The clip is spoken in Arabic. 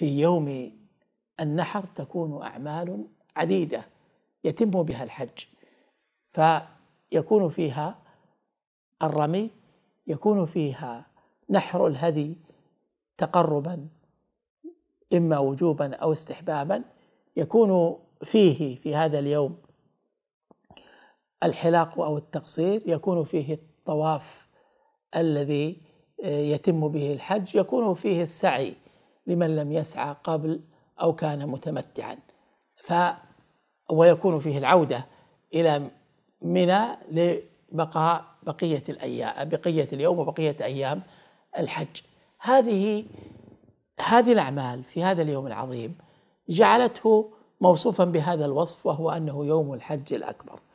في يوم النحر تكون أعمال عديدة يتم بها الحج فيكون فيها الرمي يكون فيها نحر الهدي تقربا إما وجوبا أو استحبابا يكون فيه في هذا اليوم الحلاق أو التقصير يكون فيه الطواف الذي يتم به الحج يكون فيه السعي لمن لم يسعى قبل أو كان متمتعا ف ويكون فيه العودة إلى منى لبقاء بقية الأيام بقية اليوم وبقية أيام الحج هذه هذه الأعمال في هذا اليوم العظيم جعلته موصوفا بهذا الوصف وهو أنه يوم الحج الأكبر